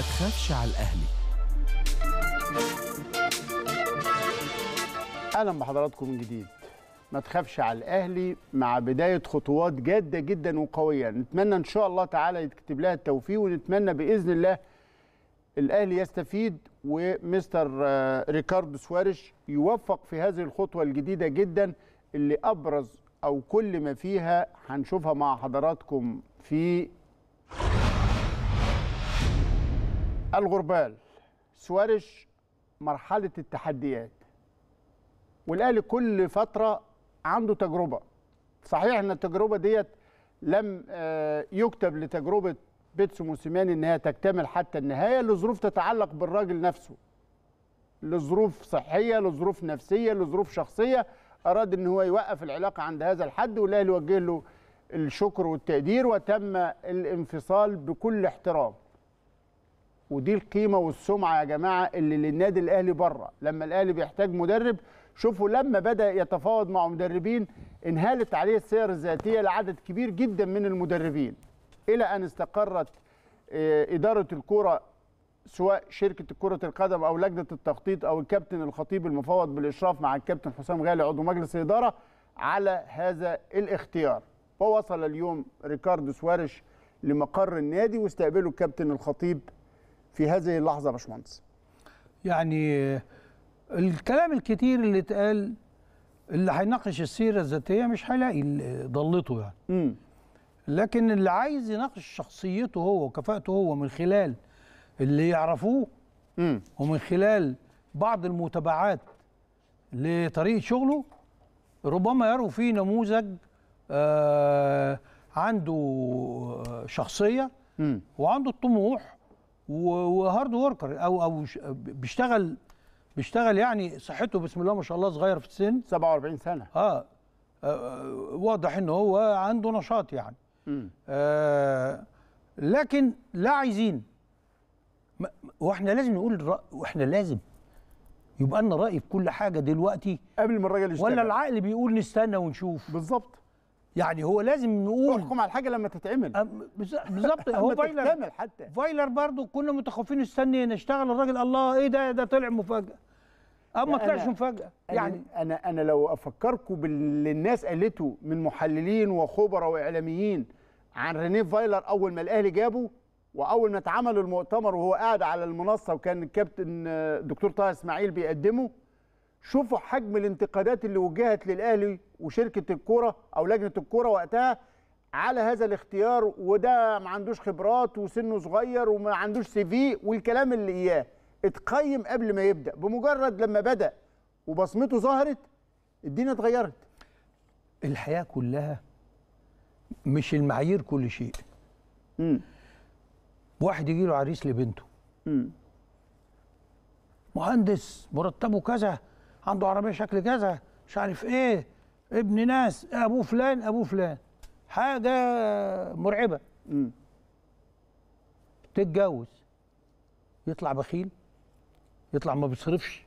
تخافش على الاهلي اهلا بحضراتكم من جديد ما تخافش على الاهلي مع بدايه خطوات جاده جدا وقويه نتمنى ان شاء الله تعالى يتكتب لها التوفيق ونتمنى باذن الله الاهلي يستفيد ومستر آه، ريكاردو سوارش يوفق في هذه الخطوه الجديده جدا اللي ابرز او كل ما فيها هنشوفها مع حضراتكم في الغربال سوارش مرحله التحديات والاهلي كل فتره عنده تجربه صحيح ان التجربه ديت لم آه، يكتب لتجربه بيتسو موسيماني أنها تكتمل حتى النهايه لظروف تتعلق بالراجل نفسه لظروف صحيه لظروف نفسيه لظروف شخصيه اراد ان هو يوقف العلاقه عند هذا الحد والاهلي وجه له الشكر والتقدير وتم الانفصال بكل احترام ودي القيمه والسمعه يا جماعه اللي للنادي الاهلي بره لما الاهلي بيحتاج مدرب شوفوا لما بدا يتفاوض مع مدربين انهالت عليه السير الذاتيه لعدد كبير جدا من المدربين الى ان استقرت آه، اداره الكره سواء شركه كره القدم او لجنه التخطيط او الكابتن الخطيب المفوض بالاشراف مع الكابتن حسام غالي عضو مجلس الاداره على هذا الاختيار ووصل اليوم ريكاردو سوارش لمقر النادي واستقبله الكابتن الخطيب في هذه اللحظه يا باشمهندس؟ يعني الكلام الكتير اللي اتقال اللي هيناقش السيره الذاتيه مش هيلاقي ضلته يعني م. لكن اللي عايز يناقش شخصيته هو وكفاءته هو من خلال اللي يعرفوه م. ومن خلال بعض المتابعات لطريقه شغله ربما يروا فيه نموذج آه عنده آه، شخصيه م. وعنده الطموح وهارد وركر او او بيشتغل بيشتغل يعني صحته بسم الله ما شاء الله صغير في السن 47 سنه اه, آه واضح ان هو عنده نشاط يعني آه لكن لا عايزين واحنا لازم نقول واحنا لازم يبقى لنا راي في كل حاجه دلوقتي قبل ما الراجل يشتغل ولا العقل بيقول نستنى ونشوف بالظبط يعني هو لازم نقول احكم على الحاجه لما تتعمل بالظبط هو فايلر حتى فايلر برضه كنا متخوفين استني نشتغل الراجل الله ايه ده ده طلع مفاجاه اما طلعش مفاجاه يعني انا انا لو افكركم باللي الناس قالته من محللين وخبراء واعلاميين عن رينيه فايلر اول ما الاهلي جابه واول ما اتعمل المؤتمر وهو قاعد على المنصه وكان الكابتن آه، دكتور طه اسماعيل بيقدمه شوفوا حجم الانتقادات اللي وجهت للاهلي وشركه الكوره او لجنه الكوره وقتها على هذا الاختيار وده ما عندوش خبرات وسنه صغير وما عندوش سي في والكلام اللي اياه اتقيم قبل ما يبدا بمجرد لما بدا وبصمته ظهرت الدنيا اتغيرت الحياه كلها مش المعايير كل شيء امم واحد يجي له عريس لبنته امم مهندس مرتبه كذا عنده عربيه شكل كذا مش عارف ايه ابن ناس ابوه فلان ابوه فلان حاجه مرعبه تتجوز يطلع بخيل يطلع ما بيصرفش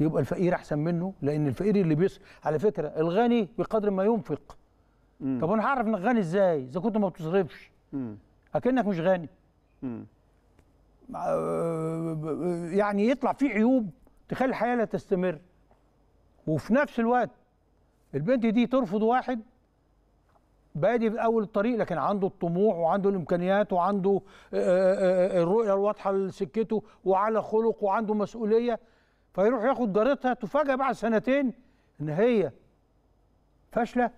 يبقى الفقير احسن منه لان الفقير اللي بيصرف على فكره الغني بقدر ما ينفق مم. طب انا هعرف انك غني ازاي اذا كنت ما بتصرفش اكنك مش غني مم. يعني يطلع فيه عيوب تخلي الحياه لا تستمر وفي نفس الوقت البنت دي ترفض واحد بادي في اول الطريق لكن عنده الطموح وعنده الامكانيات وعنده آه، آه، آه، الرؤيه الواضحه لسكته وعلى خلق وعنده مسؤوليه فيروح ياخد جارتها تفاجئ بعد سنتين ان هي فاشله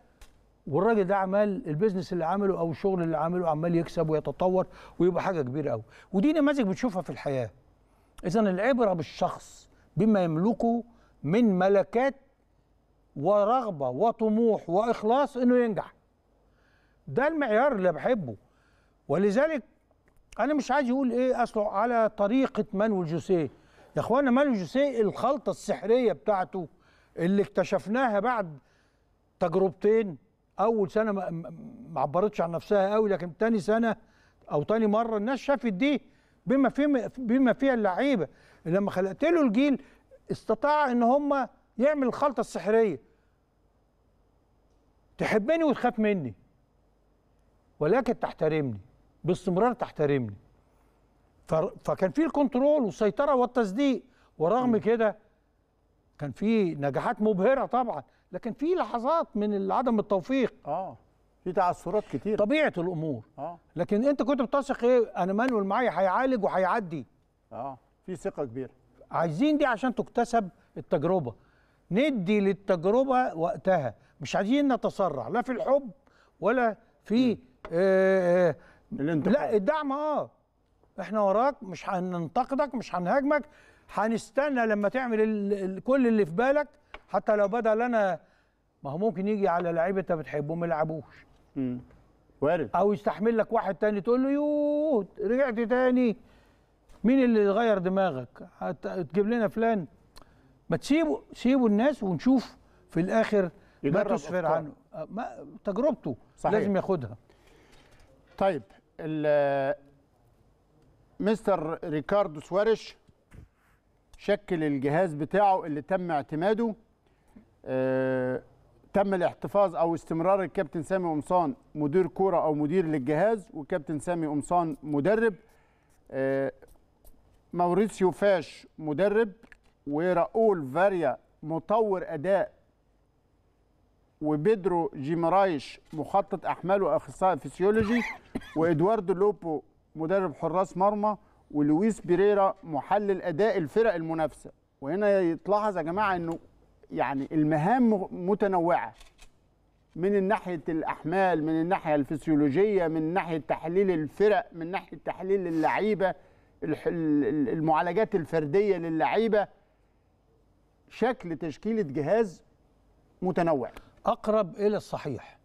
والراجل ده عمال البيزنس اللي عمله او الشغل اللي عمله عمال يكسب ويتطور ويبقى حاجه كبيره قوي ودي نماذج بتشوفها في الحياه اذا العبره بالشخص بما يملكه من ملكات ورغبه وطموح واخلاص انه ينجح ده المعيار اللي بحبه ولذلك انا مش عايز يقول ايه اصله على طريقه مانويل جوسيه يا اخوانا مانويل جوسيه الخلطه السحريه بتاعته اللي اكتشفناها بعد تجربتين اول سنه ما عبرتش عن نفسها قوي لكن تاني سنه او تاني مره الناس شافت دي بما فيه بما فيها اللعيبه لما خلقت له الجيل استطاع ان هم يعمل الخلطه السحريه تحبني وتخاف مني ولكن تحترمني باستمرار تحترمني فكان في الكنترول والسيطره والتصديق ورغم كده كان في نجاحات مبهره طبعا لكن في لحظات من عدم التوفيق اه في تعثرات كتير طبيعه الامور اه لكن انت كنت بتثق ايه انا مانويل معايا هيعالج وهيعدي اه في ثقه كبيره عايزين دي عشان تكتسب التجربه ندي للتجربه وقتها مش عايزين نتسرع لا في الحب ولا في آه, آه، لا الدعم اه احنا وراك مش هننتقدك مش هنهاجمك هنستنى لما تعمل كل اللي في بالك حتى لو بدا لنا ما هو ممكن يجي على لعيبه انت بتحبهم ما يلعبوش وارد او يستحمل لك واحد تاني تقول له يوه رجعت تاني مين اللي غير دماغك هتجيب لنا فلان ما تسيبوا سيبوا الناس ونشوف في الاخر ما تسفر عنه أه، ما تجربته صحيح. لازم ياخدها طيب مستر ريكاردو سوارش شكل الجهاز بتاعه اللي تم اعتماده أه، تم الاحتفاظ او استمرار الكابتن سامي قمصان مدير كوره او مدير للجهاز وكابتن سامي قمصان مدرب أه، موريسيو فاش مدرب وراؤول فاريا مطور اداء وبيدرو جيمرايش مخطط احمال واخصائي فسيولوجي وادواردو لوبو مدرب حراس مرمى ولويس بيريرا محلل اداء الفرق المنافسه وهنا يتلاحظ يا جماعه انه يعني المهام متنوعه من ناحيه الاحمال من الناحيه الفسيولوجيه من ناحيه تحليل الفرق من ناحيه تحليل اللعيبه المعالجات الفرديه للعيبه شكل تشكيله جهاز متنوع اقرب الى الصحيح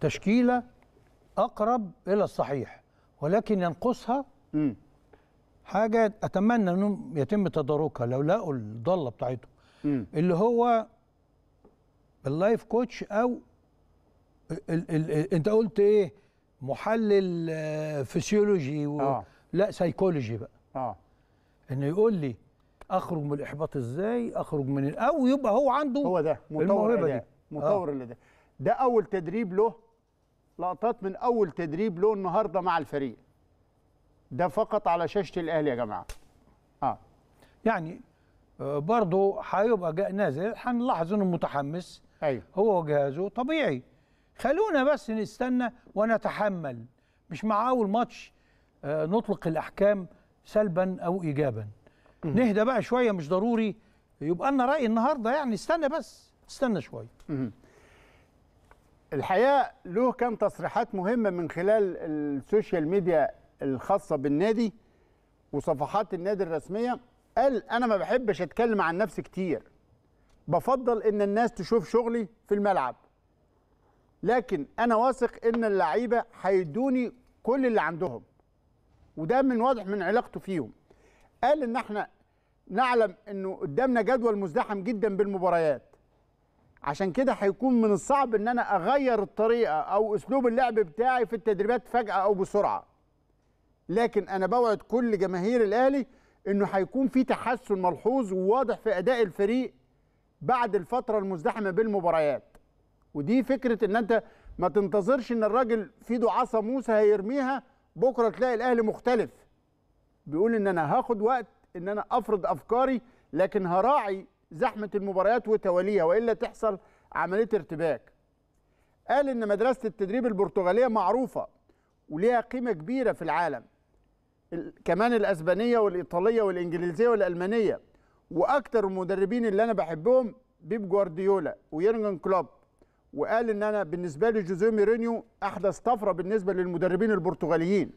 تشكيله اقرب الى الصحيح ولكن ينقصها م. حاجه اتمنى انهم يتم تداركها لو لقوا الضله بتاعتهم اللي هو اللايف كوتش او ال ال ال انت قلت ايه محلل آه، فسيولوجي و... آه. لا سيكولوجي بقى آه. انه يقول لي اخرج من الاحباط ازاي اخرج من او يبقى هو عنده هو ده مطور الموهبه دي مطور آه. اللي ده ده اول تدريب له لقطات من اول تدريب له النهارده مع الفريق ده فقط على شاشه الاهلي يا جماعه اه يعني آه، برضه هيبقى نازل هنلاحظ انه متحمس ايوه هو وجهازه طبيعي خلونا بس نستنى ونتحمل مش مع اول ماتش آه، نطلق الاحكام سلبا او ايجابا نهدى بقى شويه مش ضروري يبقى لنا راي النهارده يعني استنى بس استنى شويه الحقيقه له كام تصريحات مهمه من خلال السوشيال ميديا الخاصه بالنادي وصفحات النادي الرسميه قال انا ما بحبش اتكلم عن نفسي كتير بفضل ان الناس تشوف شغلي في الملعب لكن انا واثق ان اللعيبه هيدوني كل اللي عندهم وده من واضح من علاقته فيهم قال ان احنا نعلم انه قدامنا جدول مزدحم جدا بالمباريات عشان كده هيكون من الصعب ان انا اغير الطريقه او اسلوب اللعب بتاعي في التدريبات فجاه او بسرعه لكن انا بوعد كل جماهير الاهلي انه هيكون في تحسن ملحوظ وواضح في اداء الفريق بعد الفتره المزدحمه بالمباريات ودي فكره ان انت ما تنتظرش ان الراجل في ايده عصا موسى هيرميها بكره تلاقي الاهلي مختلف بيقول ان انا هاخد وقت ان انا افرض افكاري لكن هراعي زحمه المباريات وتواليها والا تحصل عمليه ارتباك. قال ان مدرسه التدريب البرتغاليه معروفه وليها قيمه كبيره في العالم. كمان الاسبانيه والايطاليه والانجليزيه والالمانيه واكثر المدربين اللي انا بحبهم بيب جوارديولا ويرنجن كلوب وقال ان انا بالنسبه لي جوزيه ميرينيو احدث طفره بالنسبه للمدربين البرتغاليين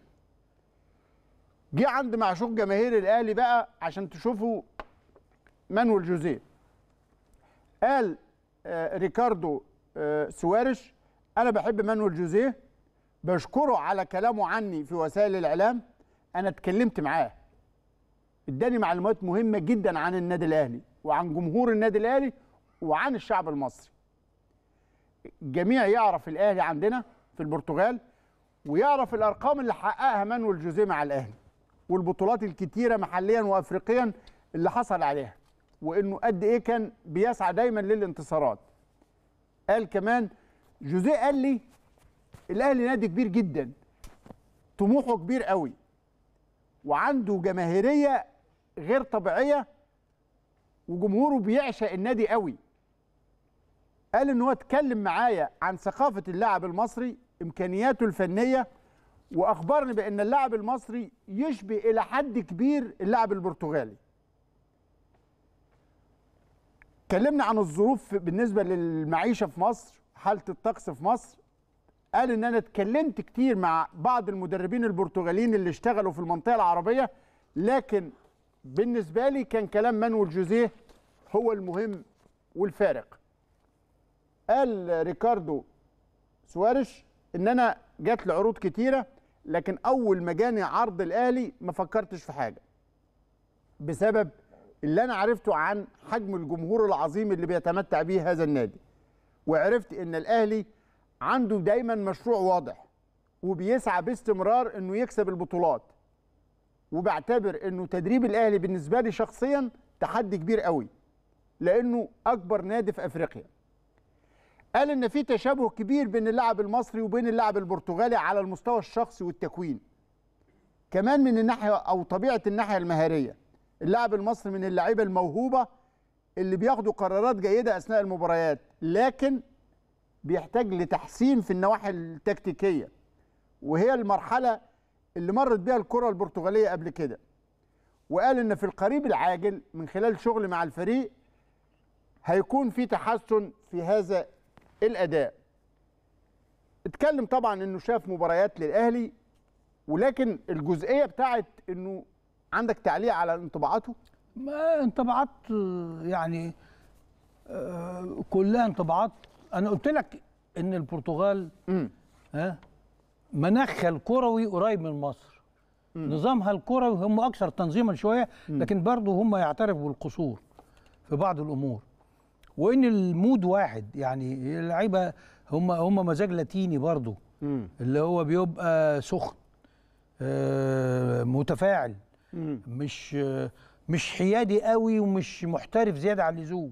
جه عند معشوق جماهير الاهلي بقى عشان تشوفوا مانويل جوزيه قال آه، ريكاردو آه، سوارش انا بحب مانويل جوزيه بشكره على كلامه عني في وسائل الاعلام انا اتكلمت معاه اداني معلومات مهمه جدا عن النادي الاهلي وعن جمهور النادي الاهلي وعن الشعب المصري الجميع يعرف الاهلي عندنا في البرتغال ويعرف الارقام اللي حققها مانويل جوزيه مع الاهلي والبطولات الكتيره محليا وافريقيا اللي حصل عليها وانه قد ايه كان بيسعى دايما للانتصارات قال كمان جوزيه قال لي الاهلي نادي كبير جدا طموحه كبير قوي وعنده جماهيريه غير طبيعيه وجمهوره بيعشق النادي قوي قال ان هو اتكلم معايا عن ثقافه اللاعب المصري امكانياته الفنيه واخبرني بان اللاعب المصري يشبه الى حد كبير اللاعب البرتغالي كلمنا عن الظروف بالنسبه للمعيشه في مصر حاله الطقس في مصر قال ان انا اتكلمت كتير مع بعض المدربين البرتغاليين اللي اشتغلوا في المنطقه العربيه لكن بالنسبه لي كان كلام مانويل جوزيه هو المهم والفارق قال ريكاردو سوارش ان انا جات لي عروض كتيره لكن اول ما جاني عرض الاهلي ما فكرتش في حاجه بسبب اللي انا عرفته عن حجم الجمهور العظيم اللي بيتمتع بيه هذا النادي وعرفت ان الاهلي عنده دايما مشروع واضح وبيسعى باستمرار انه يكسب البطولات وبعتبر انه تدريب الاهلي بالنسبه لي شخصيا تحدي كبير قوي لانه اكبر نادي في افريقيا قال ان في تشابه كبير بين اللاعب المصري وبين اللاعب البرتغالي على المستوى الشخصي والتكوين كمان من الناحيه او طبيعه الناحيه المهاريه اللاعب المصري من اللعيبه الموهوبه اللي بياخدوا قرارات جيده اثناء المباريات لكن بيحتاج لتحسين في النواحي التكتيكيه وهي المرحله اللي مرت بيها الكره البرتغاليه قبل كده وقال ان في القريب العاجل من خلال شغل مع الفريق هيكون في تحسن في هذا الاداء اتكلم طبعا انه شاف مباريات للاهلي ولكن الجزئيه بتاعت انه عندك تعليق على انطباعاته ما انطباعات يعني آه، كلها انطباعات انا قلت لك ان البرتغال ها مناخها الكروي قريب من مصر مم. نظامها الكروي هم اكثر تنظيما شويه لكن برضه هم يعترفوا بالقصور في بعض الامور وان المود واحد يعني اللعيبه هم هم مزاج لاتيني برضه اللي هو بيبقى سخن آه متفاعل مم. مش آه مش حيادي قوي ومش محترف زياده عن اللزوم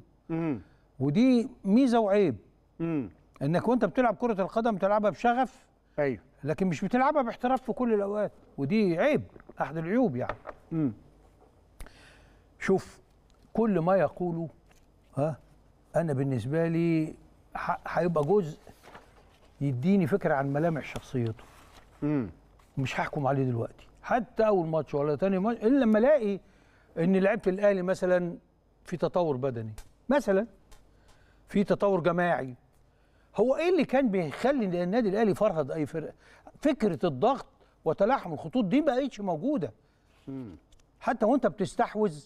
ودي ميزه وعيب مم. انك وانت بتلعب كره القدم تلعبها بشغف ايوه لكن مش بتلعبها باحتراف في كل الاوقات ودي عيب احد العيوب يعني مم. شوف كل ما يقوله ها انا بالنسبه لي هيبقى جزء يديني فكره عن ملامح شخصيته امم مش هحكم عليه دلوقتي حتى اول ماتش ولا ثاني ماتش الا لما الاقي ان لعيبه الاهلي مثلا في تطور بدني مثلا في تطور جماعي هو ايه اللي كان بيخلي النادي الاهلي فرهد اي فرقه فكره الضغط وتلاحم الخطوط دي بقتش موجوده حتى وانت بتستحوذ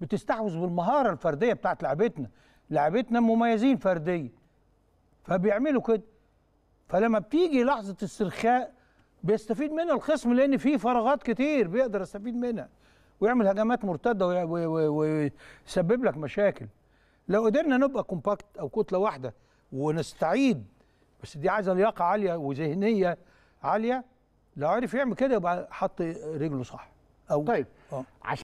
بتستحوذ بالمهاره الفرديه بتاعت لعبتنا لعبتنا مميزين فرديا فبيعملوا كده فلما بتيجي لحظه السرخاء بيستفيد منها الخصم لان في فراغات كتير بيقدر يستفيد منها ويعمل هجمات مرتده ويسبب لك مشاكل لو قدرنا نبقى كومباكت او كتله واحده ونستعيد بس دي عايزه لياقه عاليه وذهنيه عاليه لو عرف يعمل كده يبقى حط رجله صح او طيب أوه.